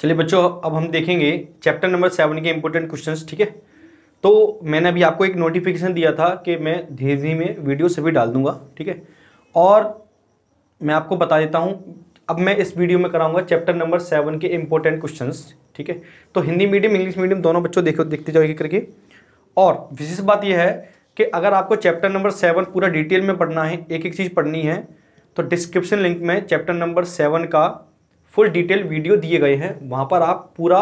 चलिए बच्चों अब हम देखेंगे चैप्टर नंबर सेवन के इंपॉर्टेंट क्वेश्चंस ठीक है तो मैंने अभी आपको एक नोटिफिकेशन दिया था कि मैं धीरे धीरे में वीडियो सभी डाल दूंगा ठीक है और मैं आपको बता देता हूँ अब मैं इस वीडियो में कराऊंगा चैप्टर नंबर सेवन के इंपॉर्टेंट क्वेश्चन ठीक है तो हिंदी मीडियम इंग्लिश मीडियम दोनों बच्चों देखो देखते जाओ एक करके और विशेष बात यह है कि अगर आपको चैप्टर नंबर सेवन पूरा डिटेल में पढ़ना है एक एक चीज़ पढ़नी है तो डिस्क्रिप्शन लिंक में चैप्टर नंबर सेवन का फुल डिटेल वीडियो दिए गए हैं वहाँ पर आप पूरा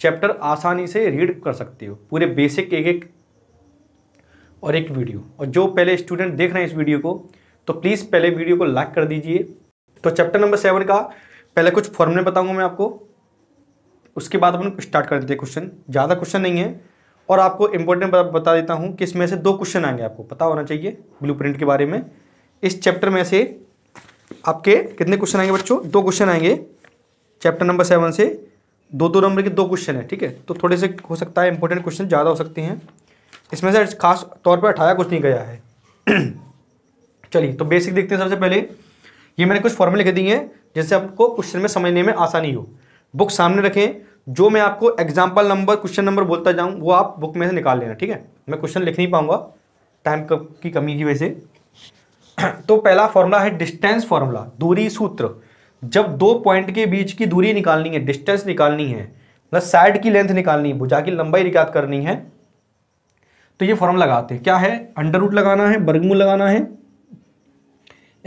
चैप्टर आसानी से रीड कर सकते हो पूरे बेसिक एक एक और एक वीडियो और जो पहले स्टूडेंट देख रहे हैं इस वीडियो को तो प्लीज़ पहले वीडियो को लाइक कर दीजिए तो चैप्टर नंबर सेवन का पहले कुछ फॉर्मूले बताऊंगा मैं आपको उसके बाद अपन स्टार्ट कर देते हैं क्वेश्चन ज़्यादा क्वेश्चन नहीं है और आपको इम्पोर्टेंट बता देता हूँ कि इसमें से दो क्वेश्चन आएंगे आपको पता होना चाहिए ब्लू के बारे में इस चैप्टर में से आपके कितने क्वेश्चन आएंगे बच्चों दो क्वेश्चन आएंगे चैप्टर नंबर सेवन से दो दो नंबर के दो क्वेश्चन है ठीक है तो थोड़े से हो सकता है इंपॉर्टेंट क्वेश्चन ज़्यादा हो सकते हैं इसमें से खास तौर पर हटाया कुछ नहीं गया है चलिए तो बेसिक देखते हैं सबसे पहले ये मैंने कुछ फॉर्मूले लिखे दिए हैं जिससे आपको क्वेश्चन में समझने में आसानी हो बुक सामने रखें जो मैं आपको एग्जाम्पल नंबर क्वेश्चन नंबर बोलता जाऊँ वो आप बुक में से निकाल लेना ठीक है मैं क्वेश्चन लिख नहीं पाऊंगा टाइम की कमी की वजह से तो पहला फॉर्मूला है डिस्टेंस फॉर्मूला दूरी सूत्र जब दो पॉइंट के बीच की दूरी निकालनी है डिस्टेंस निकालनी है मतलब साइड की लेंथ निकालनी है भुजा की लंबाई ज्ञात करनी है तो ये फॉर्म लगाते हैं क्या है अंडर रूट लगाना है बर्गमूल लगाना है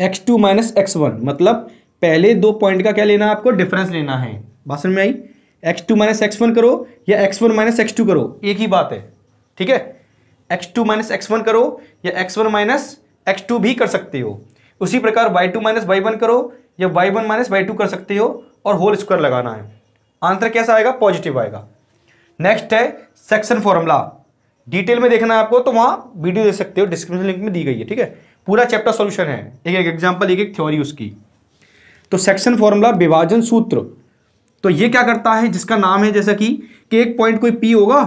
x two minus x one मतलब पहले दो पॉइंट का क्या लेना है आपको डिफरेंस लेना है बात समझ में आई x two minus x one करो या x one minus x two करो एक ही बात है ठीक है x two minus x one करो या x one minus x two भी कर सकते हो उसी प्रकार y two minus y one करो या y one minus y two कर सकते हो और होल स्क्वायर लगाना है आंसर कैसा आएगा पॉजिटिव आएगा नेक्स्ट है सेक्शन फॉर्मूला डिटेल में देखना है आपको तो वहाँ वीडियो दे सकते हो डिस्क्रिप्शन लिंक में दी गई है ठीक है पूरा चैप्टर सोल्यूशन है एक एक एग्जाम्पल एक एक थ्योरी उसकी तो सेक्शन फॉर्मूला विभाजन सूत्र तो ये क्या करता है जिसका नाम है जैसा कि, कि एक पॉइंट कोई पी होगा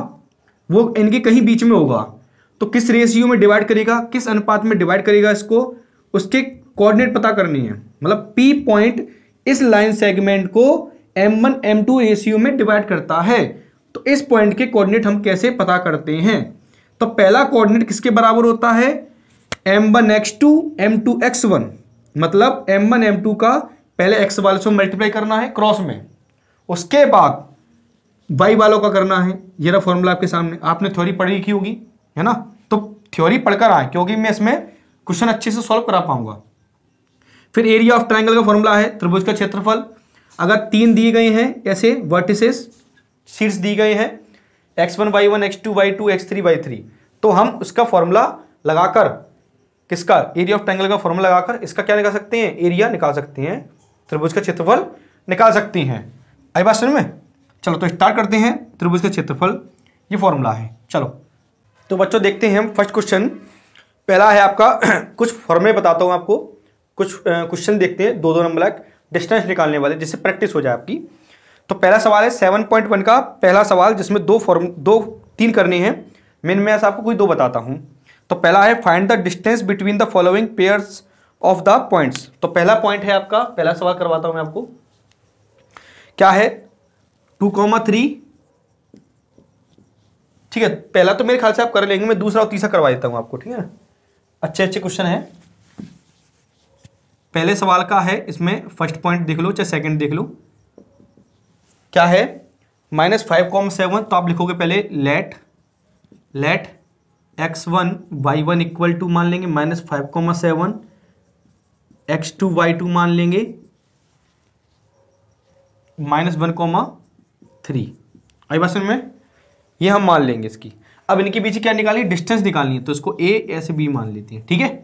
वो इनके कहीं बीच में होगा तो किस रेशियो में डिवाइड करेगा किस अनुपात में डिवाइड करेगा इसको उसके कोऑर्डिनेट पता करनी है मतलब पी पॉइंट इस लाइन सेगमेंट को m one m two ratio में डिवाइड करता है तो इस पॉइंट के कोऑर्डिनेट हम कैसे पता करते हैं तो पहला कोऑर्डिनेट किसके बराबर होता है m one x two m two x one मतलब एम वन एम टू का पहले एक्स वाले से मल्टीप्लाई करना है क्रॉस में उसके बाद वाई वालों का करना है ये रहा फॉर्मूला आपके सामने आपने थ्योरी पढ़ी लिखी होगी है ना तो थ्योरी पढ़कर आए क्योंकि मैं इसमें क्वेश्चन अच्छे से सॉल्व करा पाऊंगा फिर एरिया ऑफ ट्राइंगल का फॉर्मूला है त्रिभुज का क्षेत्रफल अगर तीन दिए गए हैं ऐसे वर्टिसेस शीर्ष दी गए हैं x one y one x two y two x three y three तो हम उसका फॉर्मूला लगाकर किसका एरिया ऑफ ट्राइंगल का फॉर्मूला लगाकर इसका क्या निकाल सकते हैं एरिया निकाल सकते हैं त्रिभुज का क्षेत्रफल निकाल सकते हैं आई बात सुन में चलो तो स्टार्ट करते हैं त्रिभुज का क्षेत्रफल ये फॉर्मूला है चलो तो बच्चों देखते हैं हम फर्स्ट क्वेश्चन पहला है आपका कुछ फॉर्मूले बताता हूँ आपको कुछ क्वेश्चन देखते हैं दो दो नंबर का डिस्टेंस निकालने वाले जिससे प्रैक्टिस हो जाए आपकी तो पहला सवाल है सेवन पॉइंट वन का पहला सवाल जिसमें दो फॉर्म दो तीन करने हैं मेन मैं आपको कोई दो बताता हूँ तो पहला है find the distance between the following pairs of the points तो पहला पॉइंट है आपका पहला सवाल करवाता हूँ मैं आपको क्या है टू कॉमा थ्री ठीक है पहला तो मेरे ख्याल से आप कर लेंगे मैं दूसरा और तीसरा करवा देता हूँ आपको ठीक है अच्छे अच्छे क्वेश्चन है पहले सवाल का है इसमें फर्स्ट पॉइंट देख लो चाहे सेकंड देख लो क्या है माइनस फाइव कॉम सेवन तो आप लिखोगे पहले let let x one y one equal to मान लेंगे minus five comma seven x two y two मान लेंगे माइनस वन कॉमा थ्री आई बात में ये हम मान लेंगे इसकी अब इनके पीछे क्या निकाली डिस्टेंस निकालनी है तो इसको ए ऐसे बी मान लेते हैं ठीक है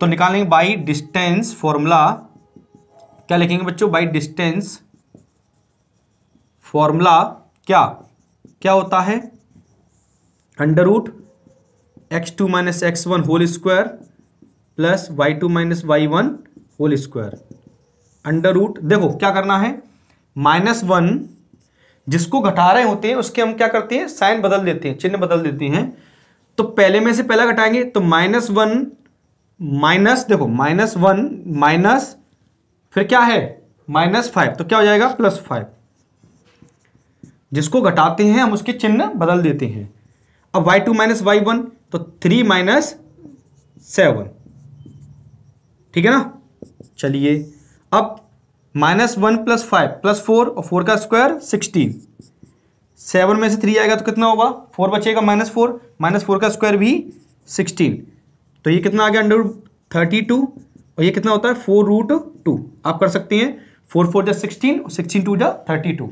तो निकालेंगे बाई डिस्टेंस फॉर्मूला क्या लिखेंगे बच्चों बाई डिस्टेंस फॉर्मूला क्या क्या होता है under root x two minus x one whole square plus y two minus y one whole square under root देखो क्या करना है माइनस वन जिसको घटा रहे होते हैं उसके हम क्या करते हैं साइन बदल देते हैं चिन्ह बदल देते हैं तो पहले में से पहला घटाएंगे तो माइनस वन माइनस देखो माइनस वन माइनस फिर क्या है माइनस फाइव तो क्या हो जाएगा प्लस फाइव जिसको घटाते हैं हम उसके चिन्ह बदल देते हैं अब y two minus y one तो थ्री माइनस सेवन ठीक है ना चलिए अब minus one plus five plus four और फोर का स्क्वायर सिक्सटीन सेवन में से थ्री आएगा तो कितना होगा फोर बचेगा माइनस फोर माइनस फोर का स्क्वायर भी सिक्सटीन तो ये कितना आ गया अंडर रूट थर्टी टू और ये कितना होता है फोर रूट टू आप कर सकते हैं फोर फोर जा सिक्सटीन और सिक्सटीन टू जा थर्टी टू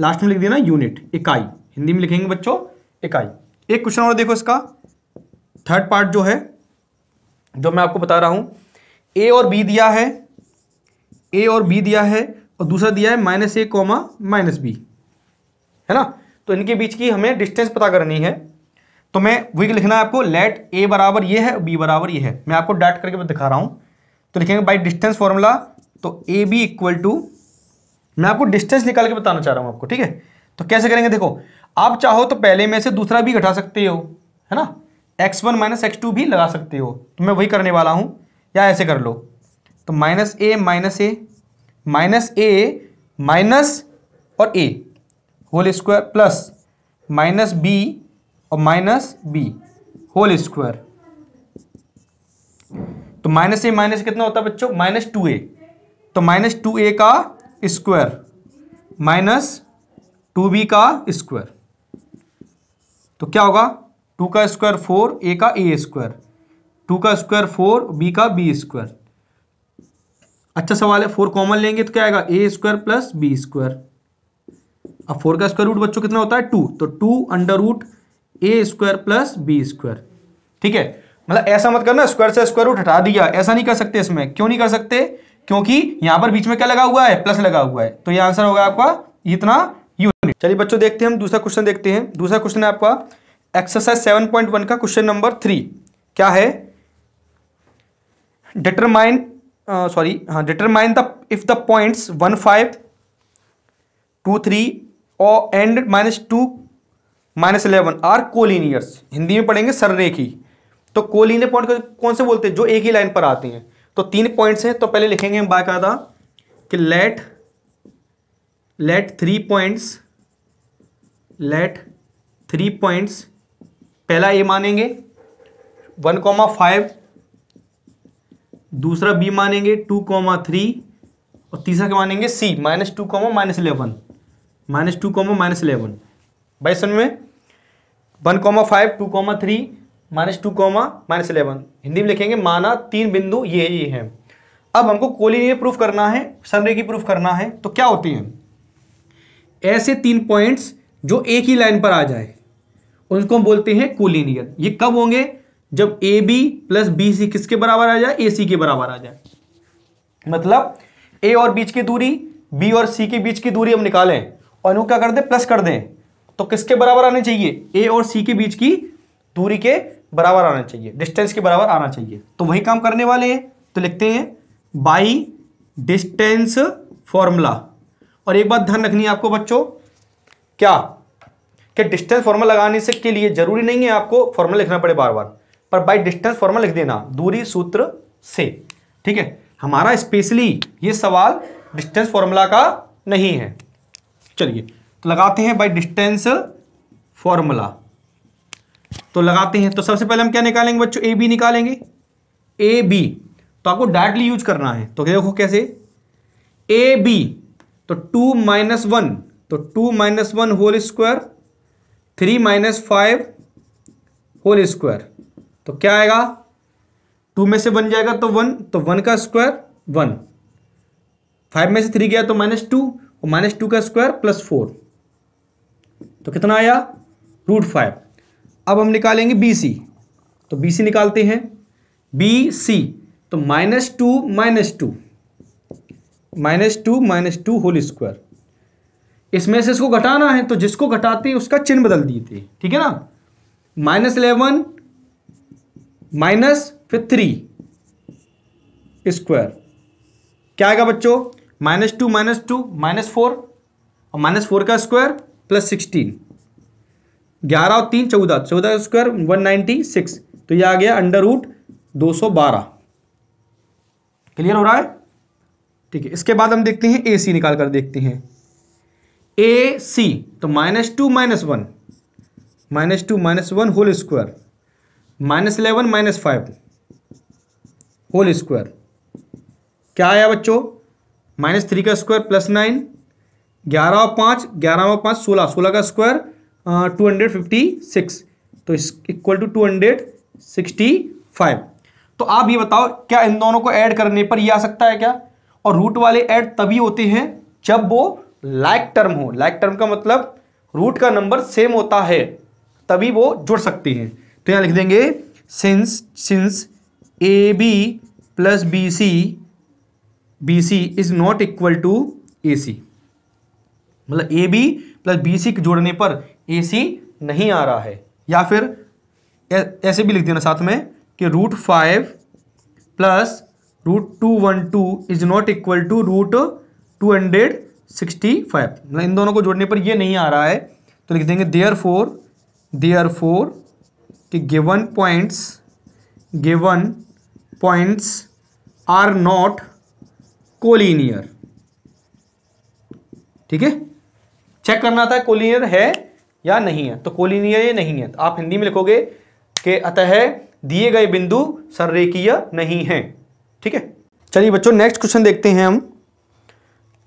लास्ट में लिख देना यूनिट इकाई हिंदी में लिखेंगे बच्चों इकाई एक क्वेश्चन और देखो इसका थर्ड पार्ट जो है जो मैं आपको बता रहा हूं ए और बी दिया है ए और बी दिया है और दूसरा दिया है minus a comma minus b है ना तो इनके बीच की हमें डिस्टेंस पता करनी है तो मैं वही लिखना है आपको लेट ए बराबर ये है बी बराबर ये है मैं आपको डाट करके दिखा रहा हूँ तो लिखेंगे बाई डिस्टेंस फॉर्मूला तो ए बी इक्वल टू मैं आपको डिस्टेंस निकाल के बताना चाह रहा हूँ आपको ठीक है तो कैसे करेंगे देखो आप चाहो तो पहले में से दूसरा भी घटा सकते हो है ना x one minus x two भी लगा सकते हो तो मैं वही करने वाला हूँ या ऐसे कर लो तो minus a minus a minus a minus और a whole square plus minus b और माइनस बी होल स्क्वायर तो माइनस ए माइनस कितना होता है बच्चों माइनस टू ए तो माइनस टू ए का स्क्वायर माइनस टू बी का स्क्वायर तो क्या होगा टू का स्क्वायर फोर ए का ए स्क्वायर टू का स्क्वायर फोर बी का बी स्क्वायर अच्छा सवाल है फोर कॉमन लेंगे तो क्या आएगा A square plus B square अब फोर का स्क्वायर रूट बच्चों कितना होता है टू तो two under root A square plus B square ठीक है मतलब ऐसा मत करना स्क्वायर से स्क्वायर रूट हटा दिया ऐसा नहीं कर सकते इसमें क्यों नहीं कर सकते क्योंकि यहां पर बीच में क्या लगा हुआ है प्लस लगा हुआ है तो ये आंसर होगा आपका इतना यूनिट चलिए बच्चों देखते हैं हम दूसरा क्वेश्चन देखते हैं दूसरा क्वेश्चन है आपका एक्सरसाइज सेवन पॉइंट वन का क्वेश्चन नंबर थ्री क्या है डिटरमाइन सॉरी हाँ determine the if the points one five two three और and minus two minus eleven are collinears Hindi में पढ़ेंगे सररेखी तो कोलिनियर पॉइंट कौन से बोलते हैं जो एक ही लाइन पर आते हैं तो तीन पॉइंट्स हैं तो पहले लिखेंगे हम बाकायदा कि let let three points let three points पहला ए मानेंगे वन कॉमा फाइव दूसरा बी मानेंगे टू कॉमा थ्री और तीसरा क्या मानेंगे C minus two comma minus eleven minus two comma minus eleven बाईस में one comma five two comma three minus two comma minus eleven Hindi में लिखेंगे माना तीन बिंदु ये ये है अब हमको कोलिनियर प्रूफ करना है सनरे की प्रूफ करना है तो क्या होती है ऐसे तीन पॉइंट्स जो एक ही लाइन पर आ जाए उनको हम बोलते हैं कोलिनियर ये कब होंगे जब A B plus B C किसके बराबर आ जाए ए सी के बराबर आ जाए मतलब ए और बीच की दूरी बी और सी के बीच की दूरी हम निकालें और इनको क्या कर दें प्लस कर दें तो किसके बराबर आने चाहिए ए और सी के बीच की दूरी के बराबर आना चाहिए डिस्टेंस के बराबर आना चाहिए तो वही काम करने वाले हैं तो लिखते हैं बाई डिस्टेंस फॉर्मूला और एक बात ध्यान रखनी है आपको बच्चों क्या कि डिस्टेंस फॉर्मूला लगाने से के लिए जरूरी नहीं है आपको फॉर्मूला लिखना पड़े बार बार पर बाय डिस्टेंस फॉर्मूला लिख देना दूरी सूत्र से ठीक है हमारा स्पेशली ये सवाल डिस्टेंस फॉर्मूला का नहीं है चलिए तो लगाते हैं बाई डिस्टेंस फॉर्मूला तो लगाते हैं तो सबसे पहले हम क्या निकालेंगे बच्चों ए बी निकालेंगे ए बी तो आपको डायरेक्टली यूज करना है तो देखो कैसे ए बी तो टू माइनस वन तो two minus one whole square three minus five whole square तो क्या आएगा टू में से बन जाएगा तो वन तो वन का स्क्वायर वन फाइव में से थ्री गया तो माइनस टू और माइनस टू का स्क्वायर प्लस फोर तो कितना आया रूट फाइव अब हम निकालेंगे बी सी तो बी सी निकालते हैं बी सी तो minus two minus two minus two minus two whole square इसमें से इसको घटाना है तो जिसको घटाते हैं उसका चिन्ह बदल दिए थे ठीक है ना माइनस इलेवन माइनस फिर थ्री स्क्वायर क्या आएगा बच्चों minus two minus two minus four और माइनस फोर का स्क्वायर प्लस सिक्सटीन ग्यारह और तीन चौदह चौदह स्क्वायर वन नाइन्टी सिक्स तो ये आ गया अंडर रूट दो सौ बारह क्लियर हो रहा है ठीक है इसके बाद हम देखते हैं ए सी निकाल कर देखते हैं ए सी तो minus two minus one minus two minus one whole square minus eleven minus five whole square क्या आया बच्चों माइनस थ्री का स्क्वायर प्लस नाइन ग्यारह और पाँच ग्यारह और पाँच सोलह सोलह का square two hundred fifty six तो इस equal to two hundred sixty five तो आप ये बताओ क्या इन दोनों को ऐड करने पर ये आ सकता है क्या और रूट वाले ऐड तभी होते हैं जब वो लाइक टर्म हो लाइक टर्म का मतलब रूट का नंबर सेम होता है तभी वो जुड़ सकती हैं तो यहाँ लिख देंगे since since A B plus B C B C is not equal to A C मतलब A B plus B C जोड़ने पर ए सी नहीं आ रहा है या फिर ऐसे भी लिख देना साथ में कि root five plus root two one two is not equal to root two hundred sixty five मतलब इन दोनों को जोड़ने पर ये नहीं आ रहा है तो लिख देंगे देयर फोर देयर फोर कि given points given points are not collinear ठीक है चेक करना था कोलिनियर है या नहीं है तो कोलिनियर ये नहीं है तो आप हिंदी में लिखोगे कि अतः दिए गए बिंदु संरेखीय नहीं है ठीक है चलिए बच्चों नेक्स्ट क्वेश्चन देखते हैं हम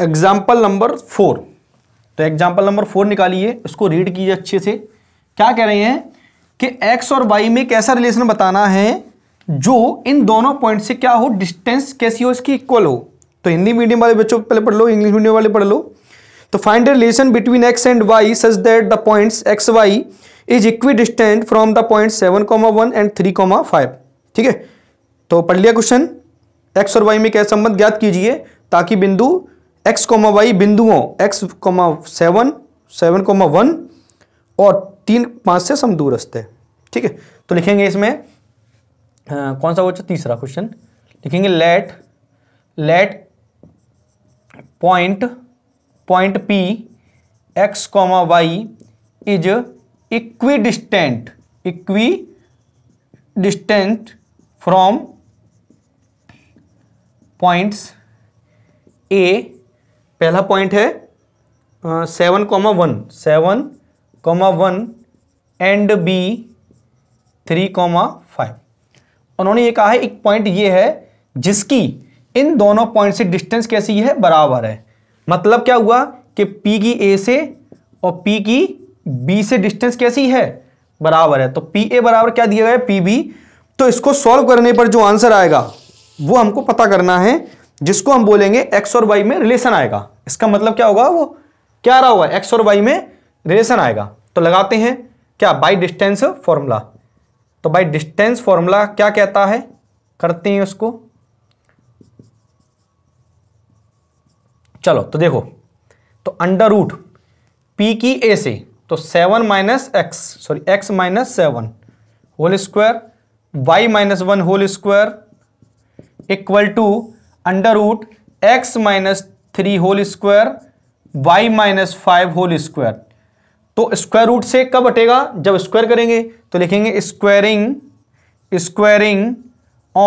एग्जाम्पल नंबर फोर तो एग्जाम्पल नंबर फोर निकालिए उसको रीड कीजिए अच्छे से क्या कह रहे हैं कि एक्स और वाई में कैसा रिलेशन बताना है जो इन दोनों पॉइंट से क्या हो डिस्टेंस कैसी हो इसकी इक्वल हो तो हिंदी मीडियम वाले बच्चों पहले पढ़ लो इंग्लिश मीडियम वाले पढ़ लो तो find relation between x and y such that the points x y is equidistant from the point seven comma one and three comma five ठीक है तो पढ़ लिया क्वेश्चन एक्स और वाई में क्या संबंध ज्ञात कीजिए ताकि बिंदु एक्स कॉमा वाई बिंदुओं x comma seven seven comma one और तीन पाँच से समदूरस्थ है ठीक है तो लिखेंगे इसमें आ, कौन सा वो तीसरा क्वेश्चन लिखेंगे let let point point P x comma y is equidistant equidistant from points A पहला पॉइंट है seven comma one seven comma one and B three comma five उन्होंने ये कहा है एक पॉइंट ये है जिसकी इन दोनों पॉइंट से डिस्टेंस कैसी है बराबर है मतलब क्या हुआ कि पी की ए से और पी की बी से डिस्टेंस कैसी है बराबर है तो पी ए बराबर क्या दिया गया पी बी तो इसको सॉल्व करने पर जो आंसर आएगा वो हमको पता करना है जिसको हम बोलेंगे एक्स और वाई में रिलेशन आएगा इसका मतलब क्या होगा वो क्या रहा होगा एक्स और वाई में रिलेशन आएगा तो लगाते हैं क्या बाई डिस्टेंस फॉर्मूला तो बाई डिस्टेंस फॉर्मूला क्या कहता है करते हैं उसको चलो तो देखो तो अंडर रूट पी की ए से तो seven minus x sorry x minus seven whole square y minus one whole square equal to under root x minus three whole square y minus five whole square तो square root से कब हटेगा जब square करेंगे तो लिखेंगे squaring squaring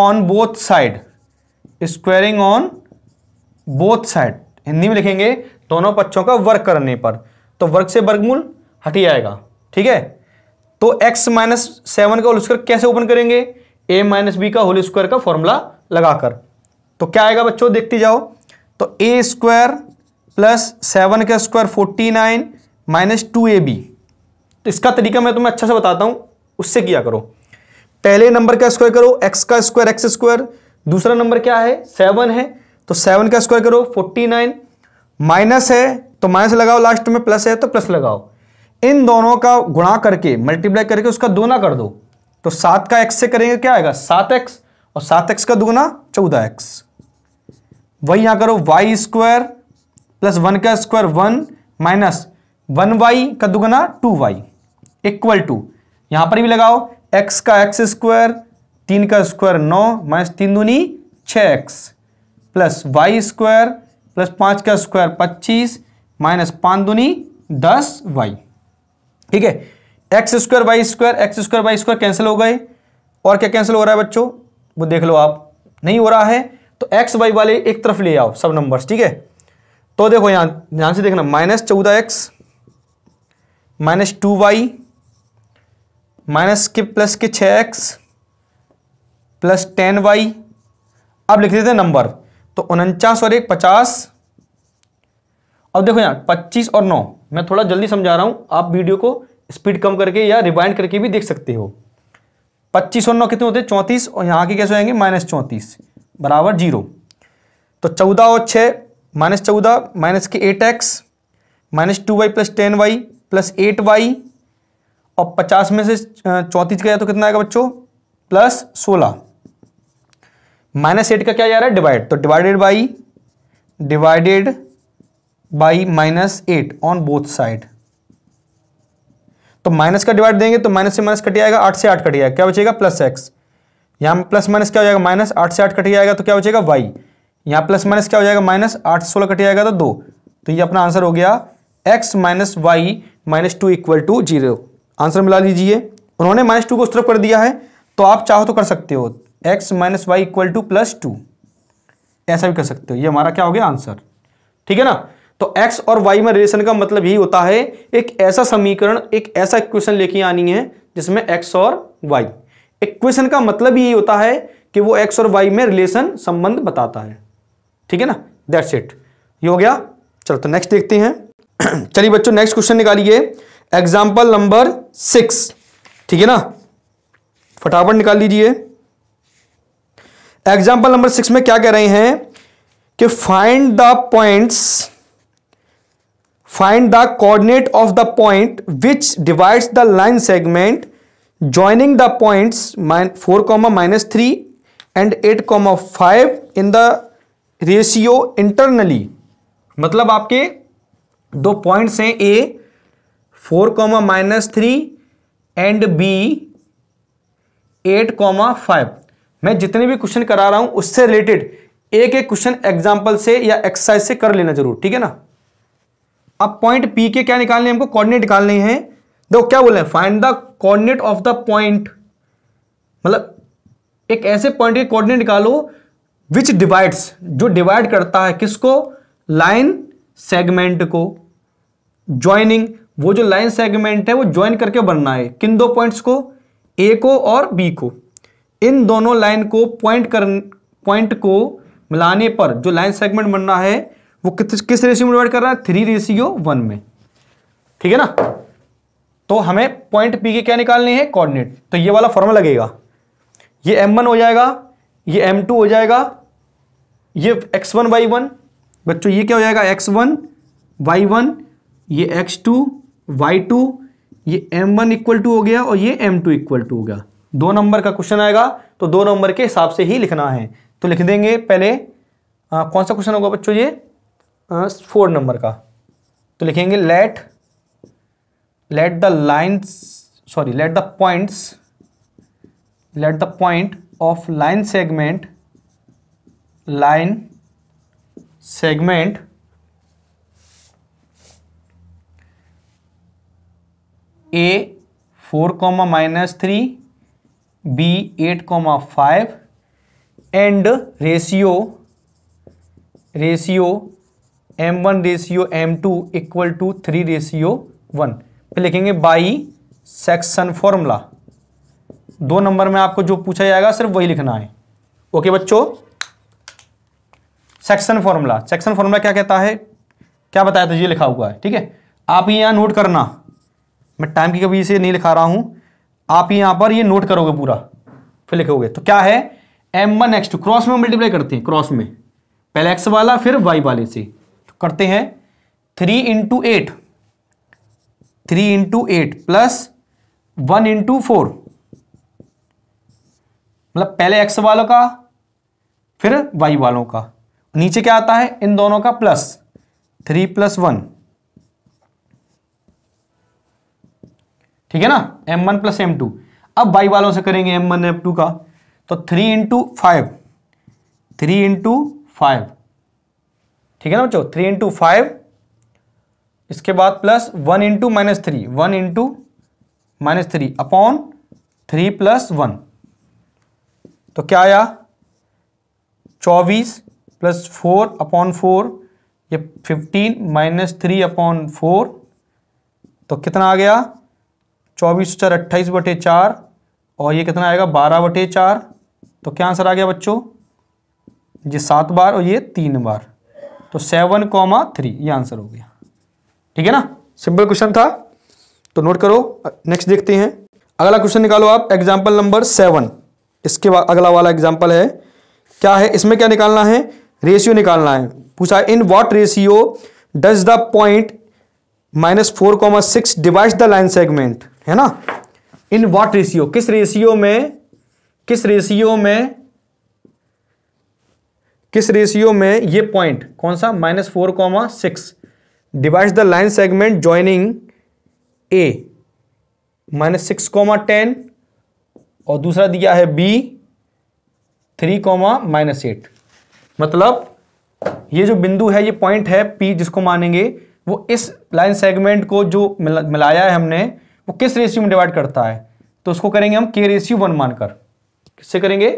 on both side squaring on both side Hindi में लिखेंगे दोनों पक्षों का वर्ग करने पर तो वर्ग से वर्गमूल हट जाएगा ठीक है तो x माइनस सेवन का होल स्क्वायर कैसे ओपन करेंगे a माइनस बी का होल स्क्वायर का फॉर्मूला लगाकर तो क्या आएगा बच्चों देखते जाओ तो ए स्क्वायर प्लस सेवन का square forty nine minus two A B तो इसका तरीका मैं तुम्हें अच्छा से बताता हूँ उससे किया करो पहले नंबर का स्क्वायर करो एक्स का स्क्वायर एक्स स्क्वायर दूसरा नंबर क्या है सेवन है तो सेवन का स्क्वायर करो फोर्टी नाइन माइनस है तो माइनस लगाओ लास्ट में प्लस है तो प्लस लगाओ इन दोनों का गुणा करके मल्टीप्लाई करके उसका दोना कर दो तो सात का एक्स से करेंगे क्या आएगा सात एक्स और सात एक्स का दोगुना चौदह एक्स वही यहां करो वाई स्क्वायर प्लस वन का square one minus one y का दोगुना टू वाई इक्वल टू यहां पर भी लगाओ एक्स का एक्स स्क्वायर तीन का स्क्वायर नौ माइनस तीन दूनी छ x plus y square plus पाँच का स्क्वायर पच्चीस माइनस पाँच दूनी दस वाई ठीक है x square y square x square y square cancel हो गए और क्या कैंसिल हो रहा है बच्चों वो देख लो आप नहीं हो रहा है तो एक्स वाई वाले एक तरफ ले आओ सब नंबर्स ठीक है तो देखो यहाँ ध्यान से देखना माइनस चौदह x minus two y minus के प्लस के छः एक्स प्लस टेन वाई अब लिख देते हैं नंबर तो उनचास और एक पचास अब देखो यहां पच्चीस और नौ मैं थोड़ा जल्दी समझा रहा हूँ आप वीडियो को स्पीड कम करके या रिवाइंड करके भी देख सकते हो पच्चीस और नौ कितने होते हैं चौंतीस और यहाँ के कैसे होएंगे माइनस चौंतीस बराबर जीरो तो चौदह और छः माइनस चौदह माइनस के eight x minus two y plus ten y plus eight y और पचास में से चौंतीस गया तो कितना आएगा बच्चों प्लस सोलह माइनस एट का क्या जा रहा है डिवाइड तो divided by divided by minus eight on both side तो माइनस का डिवाइड देंगे तो माइनस से माइनस कट जाएगा आठ से आठ कट जाएगा क्या बचेगा प्लस एक्स यहाँ प्लस माइनस क्या हो जाएगा माइनस आठ से आठ कट जाएगा तो क्या बचेगा वाई यहाँ प्लस माइनस क्या हो जाएगा माइनस आठ से सोलह कट जाएगा तो दो तो ये अपना आंसर हो गया x minus y minus two equal to zero answer मिला लीजिए उन्होंने माइनस टू को उस तरफ कर दिया है तो आप चाहो तो कर सकते हो x minus y equal to plus two ऐसा भी कर सकते हो ये हमारा क्या हो गया आंसर ठीक है ना तो x और y में रिलेशन का मतलब यही होता है एक ऐसा समीकरण एक ऐसा इक्वेशन लेके आनी है जिसमें x और y इक्वेशन का मतलब यही होता है कि वो x और y में रिलेशन संबंध बताता है ठीक है ना दैट्स इट ये हो गया चलो तो नेक्स्ट देखते हैं चलिए बच्चों नेक्स्ट क्वेश्चन निकालिए एग्जाम्पल नंबर सिक्स ठीक है ना फटाफट निकाल लीजिए एग्जाम्पल नंबर सिक्स में क्या कह रहे हैं कि find the points find the coordinate of the point which divides the line segment joining the points four comma minus three and eight comma five in the ratio internally मतलब आपके दो points हैं A four comma minus three and B eight comma five मैं जितने भी question करा रहा हूं उससे रिलेटेड एक एक क्वेश्चन एग्जाम्पल से या एक्सरसाइज से कर लेना जरूर ठीक है ना अब पॉइंट पी के क्या निकालने हमको कॉर्डिनेट निकालने हैं देखो क्या बोले find the coordinate of the point मतलब एक ऐसे पॉइंट के कोऑर्डिनेट निकालो विच डिवाइड्स जो डिवाइड करता है किसको लाइन सेगमेंट को ज्वाइनिंग वो जो लाइन सेगमेंट है वो ज्वाइन करके बनना है किन दो पॉइंट्स को ए को और बी को इन दोनों लाइन को पॉइंट कर पॉइंट को मिलाने पर जो लाइन सेगमेंट बन रहा है वो किस किस रेशियो में डिवाइड कर रहा है थ्री रेशियो वन में ठीक है ना तो हमें पॉइंट पी के क्या निकालने हैं कोऑर्डिनेट तो ये वाला फॉर्मूला लगेगा ये एम वन हो जाएगा ये एम टू हो जाएगा ये एक्स वन वाई वन बच्चों ये क्या हो जाएगा एक्स वन वाई वन ये एक्स टू वाई टू ये एम वन इक्वल टू हो गया और ये एम टू इक्वल टू हो गया दो नंबर का क्वेश्चन आएगा तो दो नंबर के हिसाब से ही लिखना है तो लिख देंगे पहले आ, कौन सा क्वेश्चन होगा बच्चों ये फोर नंबर का तो लिखेंगे let let the lines sorry let the points let the point of line segment line segment A four comma minus three B eight comma five and ratio ratio m one ratio m two equal to three ratio one फिर लिखेंगे by section formula दो number में आपको जो पूछा जाएगा सिर्फ वही लिखना है ओके बच्चों सेक्शन फॉर्मूला सेक्शन फॉर्मूला क्या कहता है क्या बताया था ये लिखा हुआ है ठीक है आप ये यहाँ नोट करना मैं टाइम की कभी इसे नहीं लिखा रहा हूँ आप यहां पर ये नोट करोगे पूरा फिर लिखोगे तो क्या है m one x two cross में मल्टीप्लाई करते हैं क्रॉस में पहले एक्स वाला फिर वाई वाले से तो करते हैं three into eight three into eight plus one into four मतलब पहले एक्स वालों का फिर वाई वालों का नीचे क्या आता है इन दोनों का प्लस थ्री प्लस वन ठीक है ना m one plus m two अब बाई वालों से करेंगे एम वन एम टू का तो three into five three into five ठीक है ना बच्चों थ्री इंटू फाइव इसके बाद plus one into minus three one into minus three upon three plus one तो क्या आया चौबीस प्लस फोर अपॉन फोर ये fifteen minus three upon four तो कितना आ गया चौबीस चार अट्ठाईस बटे चार और ये कितना आएगा बारह बटे चार तो क्या आंसर आ गया बच्चों ये सात बार और ये तीन बार तो सेवन कॉमा थ्री ये आंसर हो गया ठीक है ना सिंपल क्वेश्चन था तो नोट करो नेक्स्ट देखते हैं अगला क्वेश्चन निकालो आप एग्जाम्पल नंबर सेवन इसके बाद अगला वाला एग्जाम्पल है क्या है इसमें क्या निकालना है रेशियो निकालना है पूछा in what ratio does the point minus four comma six divide the line segment है ना इन वॉट रेशियो किस रेशियो में किस रेशियो में किस रेशियो में ये पॉइंट कौन सा minus four comma six divide the line segment joining A minus six comma ten और दूसरा दिया है B three comma minus eight मतलब ये जो बिंदु है ये पॉइंट है पी जिसको मानेंगे वो इस लाइन सेगमेंट को जो मिला, मिलाया है हमने वो किस रेशियो में डिवाइड करता है तो उसको करेंगे हम के रेशियो वन मानकर किससे करेंगे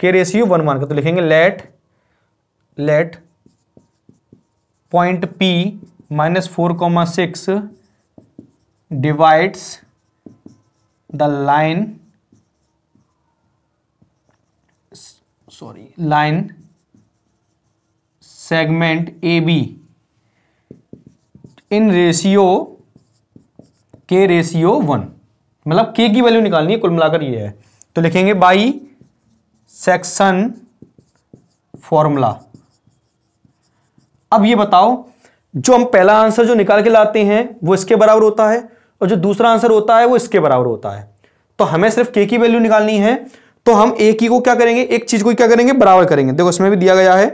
के रेशियो वन मानकर तो लिखेंगे let let point P minus four comma six divides the line sorry line segment A B in ratio k ratio one मतलब के की वैल्यू निकालनी है कुल मिलाकर ये है तो लिखेंगे बाई सेक्शन फॉर्मूला अब ये बताओ जो हम पहला आंसर जो निकाल के लाते हैं वो इसके बराबर होता है और जो दूसरा आंसर होता है वो इसके बराबर होता है तो हमें सिर्फ के की वैल्यू निकालनी है तो हम ए की को क्या करेंगे एक चीज को क्या करेंगे बराबर करेंगे देखो इसमें भी दिया गया है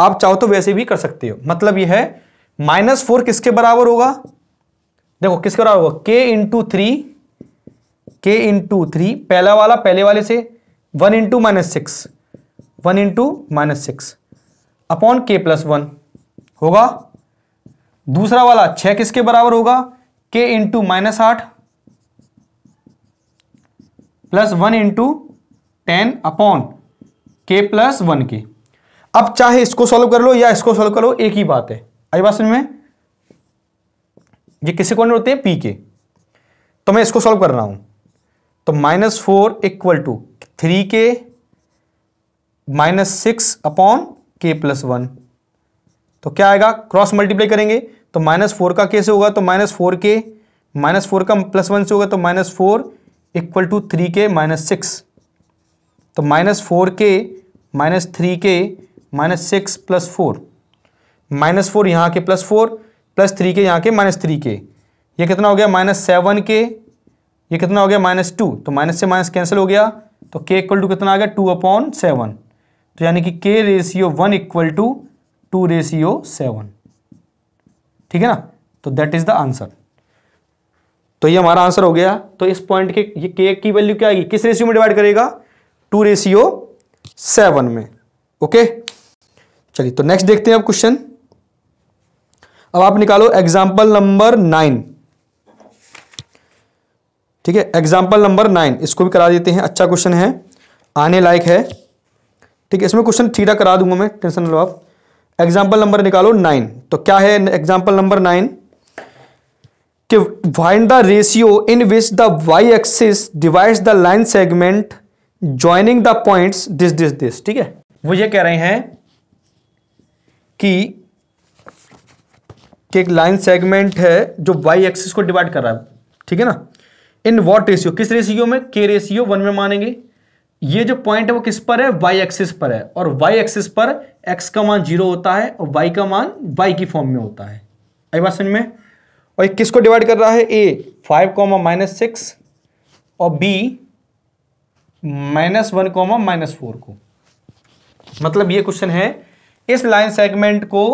आप चाहो तो वैसे भी कर सकते हो मतलब यह है माइनस फोर किसके बराबर होगा देखो किसके बराबर होगा k into three k into three पहला वाला पहले वाले से one into minus six one into minus six upon k plus one होगा दूसरा वाला छह किसके बराबर होगा के इंटू माइनस आठ plus one into ten upon k plus one k अब चाहे इसको सॉल्व कर लो या इसको सॉल्व करो एक ही बात है आई बात समझ में ये किससे कॉर्नर होते हैं पी के तो मैं इसको सॉल्व कर रहा हूं तो minus four equal to three k minus six upon k plus one तो क्या आएगा क्रॉस मल्टीप्लाई करेंगे तो माइनस फोर का के से होगा तो minus four k minus four का प्लस वन से होगा तो minus four equal to three k minus six तो minus four k minus three k minus six plus four minus four यहाँ के प्लस फोर प्लस थ्री के यहाँ के माइनस थ्री के ये कितना हो गया माइनस सेवन के ये कितना हो गया माइनस टू तो माइनस से माइनस कैंसिल हो गया तो के इक्वल टू कितना आ गया टू अपॉन सेवन तो यानी कि k ratio one equal to two ratio seven ठीक है ना तो दैट इज द आंसर तो ये हमारा आंसर हो गया तो इस पॉइंट के ये के की वैल्यू क्या आएगी किस रेशियो में डिवाइड करेगा टू रेशियो सेवन में ओके चलिए तो नेक्स्ट देखते हैं अब क्वेश्चन अब आप निकालो एग्जाम्पल नंबर नाइन ठीक है एग्जाम्पल नंबर नाइन इसको भी करा देते हैं अच्छा क्वेश्चन है आने लायक है ठीक है इसमें क्वेश्चन ठीठा करा दूंगा मैं टेंशन लो आप एग्जाम्पल नंबर निकालो नाइन तो क्या है एग्जाम्पल नंबर नाइन कि find the ratio in which the y axis divides the line segment joining the points this this this ठीक है वो ये कह रहे हैं कि कि एक लाइन सेगमेंट है जो वाई एक्सिस को डिवाइड कर रहा है ठीक है ना इन वॉट रेशियो किस रेशियो में के रेशियो वन में मानेंगे ये जो पॉइंट है वो किस पर है वाई एक्सिस पर है और वाई एक्सिस पर एक्स का मान जीरो होता है और वाई का मान वाई की फॉर्म में होता है आई बात समझ में और ये किसको डिवाइड कर रहा है A five comma minus six और B minus one comma minus four को मतलब ये क्वेश्चन है इस लाइन सेगमेंट को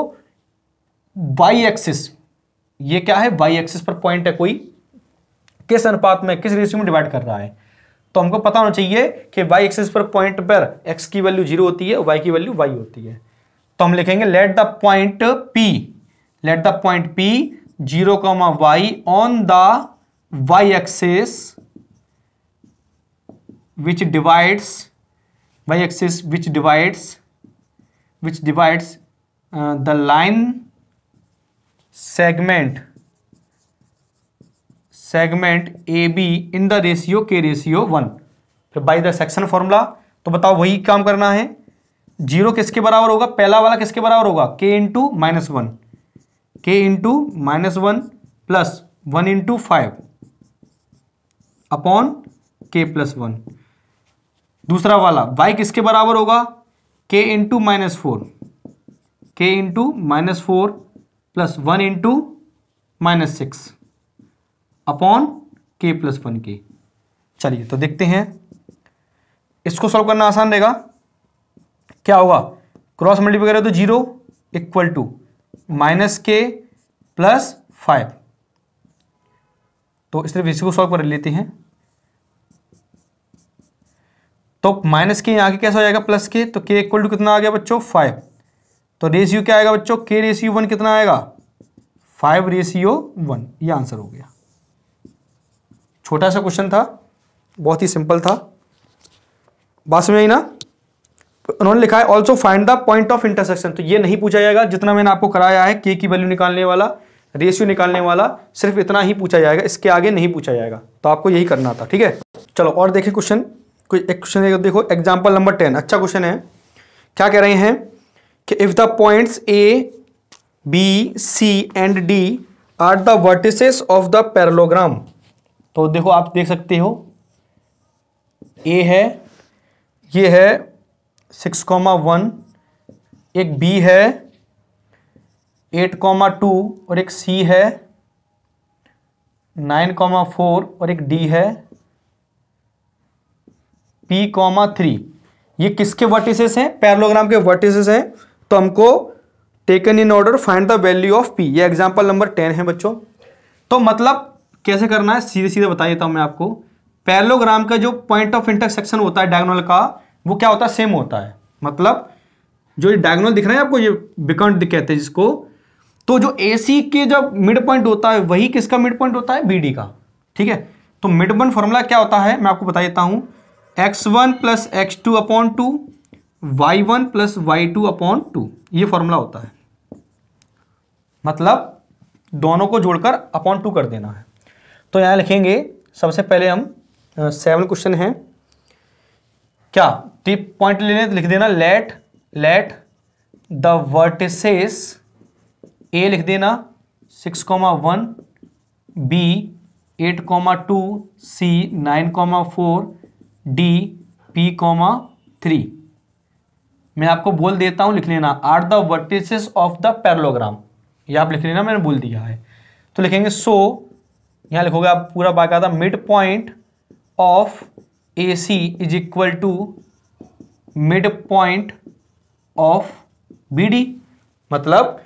वाई एक्सिस ये क्या है वाई एक्सिस पर पॉइंट है कोई किस अनुपात में किस रेशियो में डिवाइड कर रहा है तो हमको पता होना चाहिए कि वाई एक्सिस पर पॉइंट पर एक्स की वैल्यू जीरो होती है वाई की वैल्यू वाई होती है तो हम लिखेंगे let the point P let the point P zero comma y on the y axis which divides y axis which divides which divides the line segment segment A B in the ratio k ratio one फिर by the section formula तो बताओ वही काम करना है zero किसके बराबर होगा पहला वाला किसके बराबर होगा k into minus one k into minus one plus one into five upon k plus one दूसरा वाला वाई किसके बराबर होगा k into minus four k into minus four plus one into minus six upon k plus one के चलिए तो देखते हैं इसको सॉल्व करना आसान रहेगा क्या होगा क्रॉस मल्टीप्लाई करें तो जीरो इक्वल टू माइनस के प्लस फाइव तो इस इसी को सॉल्व कर लेते हैं तो माइनस के यहां के कैसा हो जाएगा प्लस के तो के इक्वल टू कितना आ गया बच्चों फाइव तो रेशियो क्या आएगा बच्चों के रेशियो वन कितना आएगा फाइव रेशियो वन ये आंसर हो गया छोटा सा क्वेश्चन था बहुत ही सिंपल था बात समझ ना उन्होंने लिखा है also find the point of intersection तो ये नहीं पूछा जाएगा जितना मैंने आपको कराया है के की वैल्यू निकालने वाला रेशियो निकालने वाला सिर्फ इतना ही पूछा जाएगा इसके आगे नहीं पूछा जाएगा तो आपको यही करना था ठीक है चलो और देखिए क्वेश्चन कोई एक क्वेश्चन देखो एग्जाम्पल नंबर टेन अच्छा क्वेश्चन है क्या कह रहे हैं कि if the points A B C and D are the vertices of the parallelogram तो देखो आप देख सकते हो ए है ये है सिक्स कॉमा वन एक बी है एट कॉमा टू और एक सी है नाइन कॉमा फोर और एक डी है पी कॉमा थ्री ये किसके वर्टिसेस हैं पैरलोग्राम के वर्टिसेस हैं तो हमको taken in order find the value of P ये एग्जाम्पल नंबर टेन है बच्चों तो मतलब कैसे करना है सीधे सीधे बता देता हूं मैं आपको पैरलोग्राम का जो पॉइंट ऑफ इंटरसेक्शन होता है डायगोनल का वो क्या होता है सेम होता है मतलब जो ये डायगोनल दिख रहा है आपको ये बिकंट कहते हैं जिसको तो जो ए सी के जब मिड पॉइंट होता है वही किसका मिड पॉइंट होता है बी डी का ठीक है तो मिड पॉइंट फॉर्मूला क्या होता है मैं आपको बता देता हूं x one plus x two upon two y one plus y two upon two ये फॉर्मूला होता है मतलब दोनों को जोड़कर अपॉन टू कर देना है तो यहां लिखेंगे सबसे पहले हम सेवन क्वेश्चन है क्या टी पॉइंट लेने लिख देना let let the vertices A लिख देना six comma one B eight comma two C nine comma four D P comma three मैं आपको बोल देता हूँ लिख लेना are the vertices of the parallelogram ये आप लिख लेना मैंने बोल दिया है तो लिखेंगे सो so, यहाँ लिखोगे आप पूरा बाकायदा midpoint of A C is equal to midpoint of B D मतलब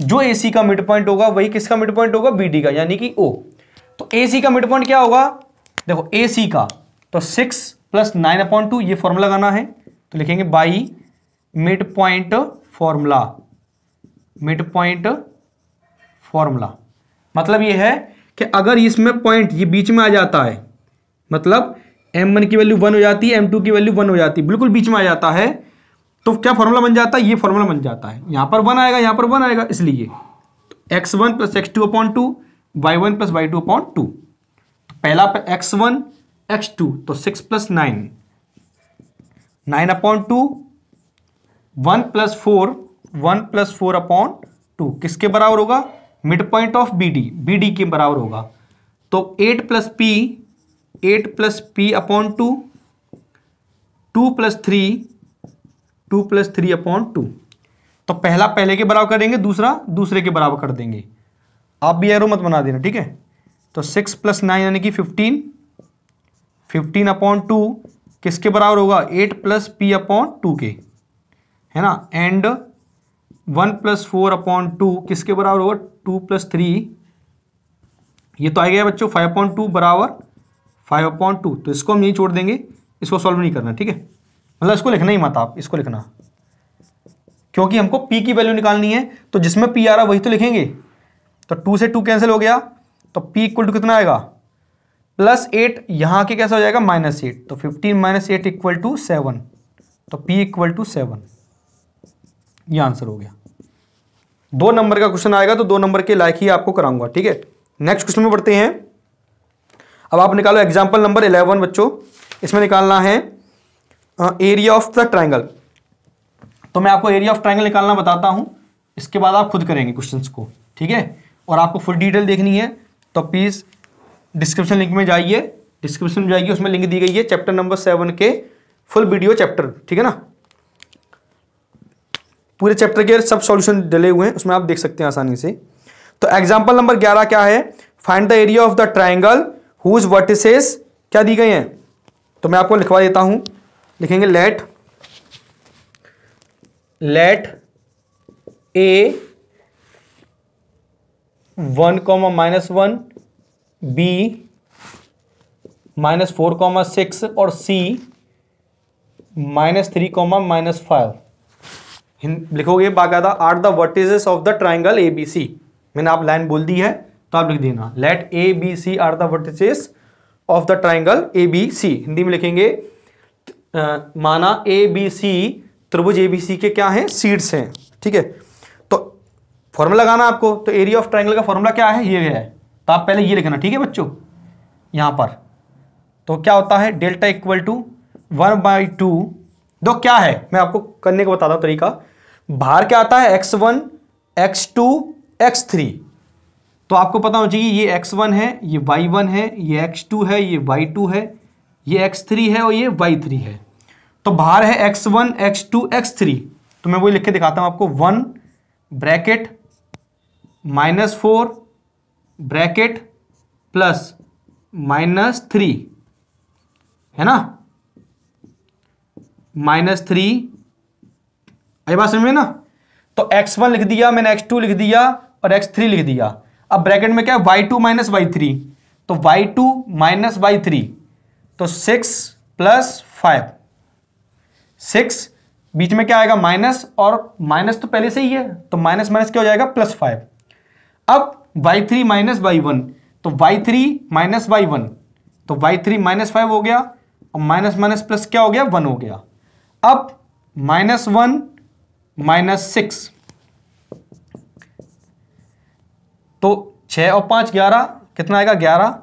जो ए सी का मिड पॉइंट होगा वही किसका मिड पॉइंट होगा बी डी का यानी कि ओ तो ए सी का मिड पॉइंट क्या होगा देखो ए सी का तो six plus nine upon two ये फॉर्मूला लगाना है तो लिखेंगे by midpoint formula midpoint formula मतलब ये है कि अगर इसमें पॉइंट ये बीच में आ जाता है मतलब एम वन की वैल्यू वन हो जाती है एम टू की वैल्यू वन हो जाती है बिल्कुल बीच में आ जाता है तो क्या फॉर्मूला बन जाता है ये फॉर्मूला बन जाता है यहाँ पर वन आएगा यहाँ पर वन आएगा इसलिए x one plus x two upon two y one plus y two upon two तो पहला एक्स वन एक्स टू तो six plus nine nine upon two one plus four one plus four upon two किसके बराबर होगा midpoint of B D B D के बराबर होगा तो eight plus P eight plus P upon two two plus three two plus three upon two तो पहला पहले के बराबर करेंगे दूसरा दूसरे के बराबर कर देंगे आप भी एरो मत बना देना ठीक है तो सिक्स प्लस नाइन यानी कि फिफ्टीन फिफ्टीन अपॉन टू किसके बराबर होगा eight plus P upon two के है ना and one plus four upon two किसके बराबर होगा टू प्लस थ्री ये तो आ गया बच्चों फाइव पॉइंट टू बराबर फाइव अपॉइंट टू तो इसको हम नहीं छोड़ देंगे इसको सॉल्व नहीं करना ठीक है मतलब इसको लिखना ही मत आप इसको लिखना क्योंकि हमको पी की वैल्यू निकालनी है तो जिसमें पी आ रहा वही तो लिखेंगे तो टू से टू कैंसिल हो गया तो पी इक्वल टू कितना आएगा प्लस एट यहाँ के कैसा हो जाएगा माइनस एट तो fifteen minus eight equal to seven तो पी इक्वल टू सेवन ये आंसर हो गया दो नंबर का क्वेश्चन आएगा तो दो नंबर के लायक ही आपको कराऊंगा ठीक है नेक्स्ट क्वेश्चन में बढ़ते हैं अब आप निकालो एग्जाम्पल नंबर इलेवन बच्चों इसमें निकालना है एरिया ऑफ द ट्राइंगल तो मैं आपको एरिया ऑफ ट्राइंगल निकालना बताता हूं इसके बाद आप खुद करेंगे क्वेश्चन को ठीक है और आपको फुल डिटेल देखनी है तो प्लीज़ डिस्क्रिप्शन लिंक में जाइए डिस्क्रिप्शन में जाइए उसमें लिंक दी गई है चैप्टर नंबर सेवन के फुल वीडियो चैप्टर ठीक है ना पूरे चैप्टर के सब सॉल्यूशन डले हुए हैं उसमें आप देख सकते हैं आसानी से तो एग्जाम्पल नंबर ग्यारह क्या है find the area of the triangle whose vertices क्या दी गई हैं तो मैं आपको लिखवा देता हूं लिखेंगे let let A one comma minus one B minus four comma six और C minus three comma minus five लिखोगे बाकायदा are the vertices of the triangle A B C मैंने आप लाइन बोल दी है तो आप लिख देना let A B C are the vertices of the triangle A B C Hindi में लिखेंगे आ, माना ए बी सी त्रिभुज ए बी सी के क्या हैं सीड्स हैं ठीक है तो फॉर्मूला लगाना आपको तो एरिया ऑफ ट्राइंगल का फॉर्मूला क्या है ये है तो आप पहले ये लिखना ठीक है बच्चों यहाँ पर तो क्या होता है delta equal to one by two दो क्या है मैं आपको करने को बताता हूँ तरीका बाहर क्या आता है x one x two x three तो आपको पता होना चाहिए ये एक्स वन है ये वाई वन है ये एक्स टू है ये वाई टू है ये एक्स थ्री है और ये वाई थ्री है तो बाहर है x one x two x three तो मैं वो लिख के दिखाता हूं आपको one bracket minus four bracket plus minus three है ना माइनस थ्री आई बात समझ में ना तो एक्स वन लिख दिया मैंने एक्स टू लिख दिया और एक्स थ्री लिख दिया अब ब्रैकेट में क्या है y two minus y three तो y two minus y three तो सिक्स प्लस फाइव सिक्स बीच में क्या आएगा माइनस और माइनस तो पहले से ही है तो माइनस माइनस क्या हो जाएगा प्लस फाइव अब y three minus y one तो y three minus y one तो वाई थ्री माइनस फाइव हो गया और माइनस माइनस प्लस क्या हो गया वन हो गया अब माइनस वन माइनस सिक्स तो छः और पांच ग्यारह कितना आएगा ग्यारह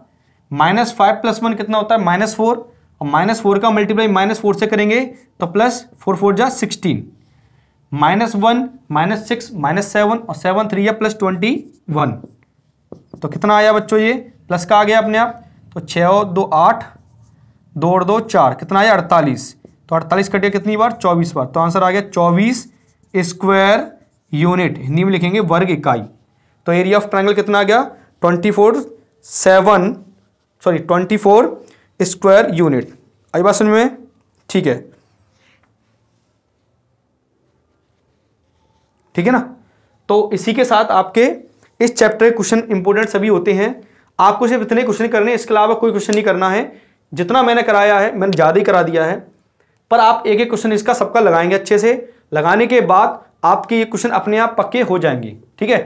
माइनस फाइव प्लस वन कितना होता है माइनस फोर और माइनस फोर का मल्टीप्लाई माइनस फोर से करेंगे तो प्लस फोर फोर जा sixteen minus one minus six minus seven और सेवन थ्री या प्लस ट्वेंटी वन तो कितना आया बच्चों ये प्लस का आ गया अपने आप तो छः और दो आठ दो और दो चार कितना आया अड़तालीस तो अड़तालीस कटिया कितनी बार चौबीस बार तो आंसर आ गया चौबीस स्क्वायर यूनिट हिंदी में लिखेंगे वर्ग इकाई तो एरिया ऑफ ट्राइंगल कितना आ गया twenty four seven sorry twenty four square unit आई बात सुन में ठीक है ठीक है ना तो इसी के साथ आपके इस चैप्टर के क्वेश्चन इंपोर्टेंट सभी होते हैं आपको सिर्फ इतने क्वेश्चन करने इसके अलावा कोई क्वेश्चन नहीं करना है जितना मैंने कराया है मैंने ज़्यादा ही करा दिया है पर आप एक एक क्वेश्चन इसका सबका लगाएंगे अच्छे से लगाने के बाद आपके ये क्वेश्चन अपने आप पक्के हो जाएंगे ठीक है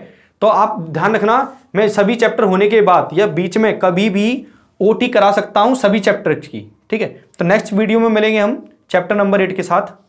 तो आप ध्यान रखना मैं सभी चैप्टर होने के बाद या बीच में कभी भी ओ करा सकता हूँ सभी चैप्टर की ठीक है तो नेक्स्ट वीडियो में मिलेंगे हम चैप्टर नंबर एट के साथ